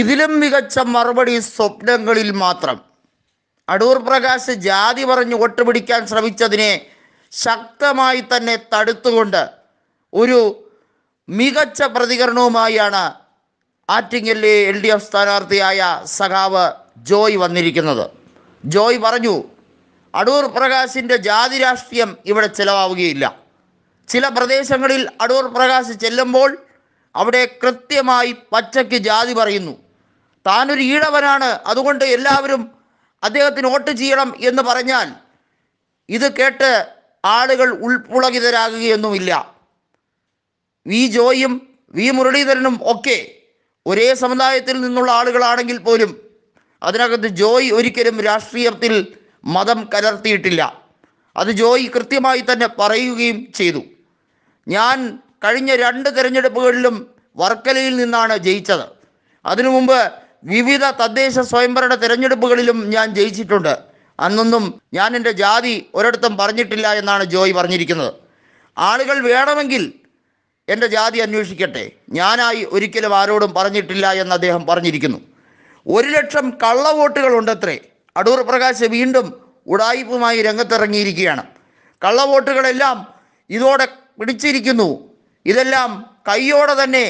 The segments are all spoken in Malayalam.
ഇതിലും മികച്ച മറുപടി സ്വപ്നങ്ങളിൽ മാത്രം അടൂർ പ്രകാശ് ജാതി പറഞ്ഞു ഒട്ടുപിടിക്കാൻ ശ്രമിച്ചതിനെ ശക്തമായി തന്നെ തടുത്തുകൊണ്ട് ഒരു മികച്ച പ്രതികരണവുമായാണ് ആറ്റിങ്ങലിലെ എൽ ഡി എഫ് സ്ഥാനാർത്ഥിയായ സഖാവ് ജോയ് വന്നിരിക്കുന്നത് ജോയ് പറഞ്ഞു അടൂർ പ്രകാശിൻ്റെ ജാതി രാഷ്ട്രീയം ഇവിടെ ചിലവാവുകയില്ല ചില പ്രദേശങ്ങളിൽ അടൂർ പ്രകാശ് ചെല്ലുമ്പോൾ അവിടെ കൃത്യമായി പച്ചയ്ക്ക് ജാതി പറയുന്നു താനൊരു ഈഴവനാണ് അതുകൊണ്ട് എല്ലാവരും അദ്ദേഹത്തിന് വോട്ട് ചെയ്യണം എന്ന് പറഞ്ഞാൽ ഇത് കേട്ട് ആളുകൾ ഉൾപുളകിതരാകുകയൊന്നുമില്ല വി ജോയും വി മുരളീധരനും ഒക്കെ ഒരേ സമുദായത്തിൽ നിന്നുള്ള ആളുകളാണെങ്കിൽ പോലും അതിനകത്ത് ജോയ് ഒരിക്കലും രാഷ്ട്രീയത്തിൽ മതം കലർത്തിയിട്ടില്ല അത് ജോയ് കൃത്യമായി തന്നെ പറയുകയും ചെയ്തു ഞാൻ കഴിഞ്ഞ രണ്ട് തിരഞ്ഞെടുപ്പുകളിലും വർക്കലയിൽ നിന്നാണ് ജയിച്ചത് അതിനു മുമ്പ് വിവിധ തദ്ദേശ സ്വയംഭരണ തിരഞ്ഞെടുപ്പുകളിലും ഞാൻ ജയിച്ചിട്ടുണ്ട് അന്നൊന്നും ഞാൻ എൻ്റെ ജാതി ഒരിടത്തും പറഞ്ഞിട്ടില്ല എന്നാണ് ജോയ് പറഞ്ഞിരിക്കുന്നത് ആളുകൾ വേണമെങ്കിൽ എൻ്റെ ജാതി അന്വേഷിക്കട്ടെ ഞാനായി ഒരിക്കലും ആരോടും പറഞ്ഞിട്ടില്ല എന്ന് അദ്ദേഹം പറഞ്ഞിരിക്കുന്നു ഒരു ലക്ഷം കള്ളവോട്ടുകളുണ്ടത്രേ അടൂർ പ്രകാശ് വീണ്ടും ഉടായിപ്പുമായി രംഗത്തിറങ്ങിയിരിക്കുകയാണ് കള്ളവോട്ടുകളെല്ലാം ഇതോടെ പിടിച്ചിരിക്കുന്നു ഇതെല്ലാം കൈയോടെ തന്നെ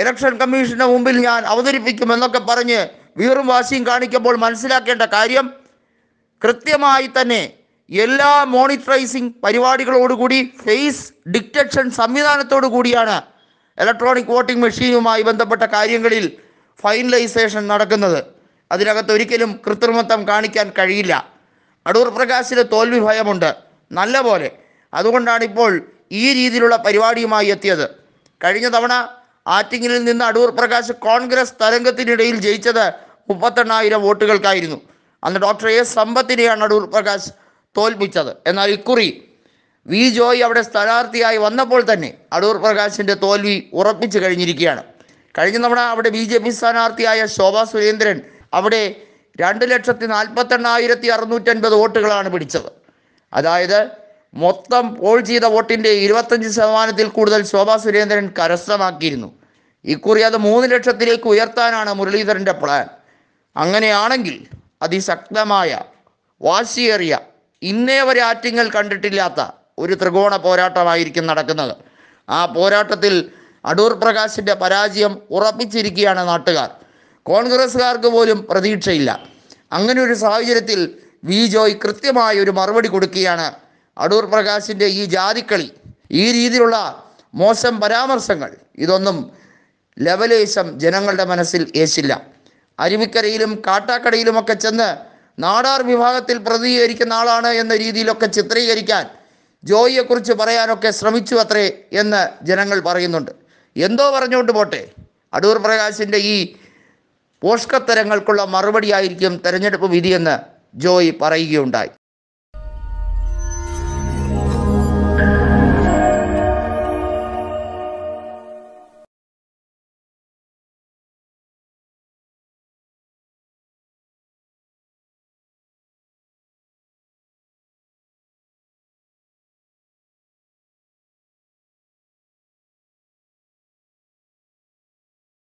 ഇലക്ഷൻ കമ്മീഷന്റെ മുമ്പിൽ ഞാൻ അവതരിപ്പിക്കും എന്നൊക്കെ പറഞ്ഞ് വീറും വാശിയും കാണിക്കുമ്പോൾ മനസ്സിലാക്കേണ്ട കാര്യം കൃത്യമായി തന്നെ എല്ലാ മോണിറ്ററൈസിംഗ് പരിപാടികളോടുകൂടി ഫേസ് ഡിറ്റക്ഷൻ സംവിധാനത്തോടു കൂടിയാണ് ഇലക്ട്രോണിക് വോട്ടിംഗ് മെഷീനുമായി ബന്ധപ്പെട്ട കാര്യങ്ങളിൽ ഫൈനലൈസേഷൻ നടക്കുന്നത് അതിനകത്ത് ഒരിക്കലും കൃത്രിമത്വം കാണിക്കാൻ കഴിയില്ല അടൂർ പ്രകാശിന് തോൽവി ഭയമുണ്ട് നല്ല പോലെ അതുകൊണ്ടാണ് ഇപ്പോൾ ഈ രീതിയിലുള്ള പരിപാടിയുമായി എത്തിയത് കഴിഞ്ഞ തവണ ആറ്റിങ്ങിൽ നിന്ന് അടൂർ പ്രകാശ് കോൺഗ്രസ് തരംഗത്തിനിടയിൽ ജയിച്ചത് മുപ്പത്തെണ്ണായിരം വോട്ടുകൾക്കായിരുന്നു അന്ന് ഡോക്ടർ എ സമ്പത്തിനെയാണ് അടൂർ പ്രകാശ് തോൽപ്പിച്ചത് എന്നാൽ ഇക്കുറി വി ജോയ് അവിടെ സ്ഥാനാർത്ഥിയായി വന്നപ്പോൾ തന്നെ അടൂർ പ്രകാശിൻ്റെ തോൽവി ഉറപ്പിച്ചു കഴിഞ്ഞിരിക്കുകയാണ് കഴിഞ്ഞ തവണ അവിടെ ബി ജെ പി സ്ഥാനാർത്ഥിയായ ശോഭാ സുരേന്ദ്രൻ അവിടെ രണ്ട് ലക്ഷത്തി നാൽപ്പത്തെണ്ണായിരത്തി അറുന്നൂറ്റൻപത് വോട്ടുകളാണ് പിടിച്ചത് അതായത് മൊത്തം പോൾ ചെയ്ത വോട്ടിൻ്റെ ഇരുപത്തഞ്ച് ശതമാനത്തിൽ കൂടുതൽ ശോഭാ സുരേന്ദ്രൻ കരസ്ഥമാക്കിയിരുന്നു ഇക്കുറി അത് മൂന്ന് ലക്ഷത്തിലേക്ക് ഉയർത്താനാണ് മുരളീധരന്റെ പ്ലാൻ അങ്ങനെയാണെങ്കിൽ അതിശക്തമായ വാശിയേറിയ ഇന്നേ വരെ ആറ്റിങ്ങൾ കണ്ടിട്ടില്ലാത്ത ഒരു ത്രികോണ പോരാട്ടമായിരിക്കും നടക്കുന്നത് ആ പോരാട്ടത്തിൽ അടൂർ പ്രകാശിൻ്റെ പരാജയം ഉറപ്പിച്ചിരിക്കുകയാണ് നാട്ടുകാർ കോൺഗ്രസ്സുകാർക്ക് പോലും പ്രതീക്ഷയില്ല അങ്ങനെ ഒരു സാഹചര്യത്തിൽ വി ജോയ് കൃത്യമായ ഒരു മറുപടി കൊടുക്കുകയാണ് അടൂർ പ്രകാശിൻ്റെ ഈ ജാതിക്കളി ഈ രീതിയിലുള്ള മോശം പരാമർശങ്ങൾ ഇതൊന്നും ലവലേശം ജനങ്ങളുടെ മനസ്സിൽ ഏശില്ല അരുവിക്കരയിലും കാട്ടാക്കടയിലുമൊക്കെ ചെന്ന് നാടാർ വിഭാഗത്തിൽ പ്രതികരിക്കുന്ന ആളാണ് എന്ന രീതിയിലൊക്കെ ചിത്രീകരിക്കാൻ ജോയിയെക്കുറിച്ച് പറയാനൊക്കെ ശ്രമിച്ചു അത്രേ എന്ന് ജനങ്ങൾ പറയുന്നുണ്ട് എന്തോ പറഞ്ഞുകൊണ്ട് പോട്ടെ അടൂർ പ്രകാശിൻ്റെ ഈ പോഷ്കത്തരങ്ങൾക്കുള്ള മറുപടിയായിരിക്കും തെരഞ്ഞെടുപ്പ് വിധിയെന്ന് ജോയി പറയുകയുണ്ടായി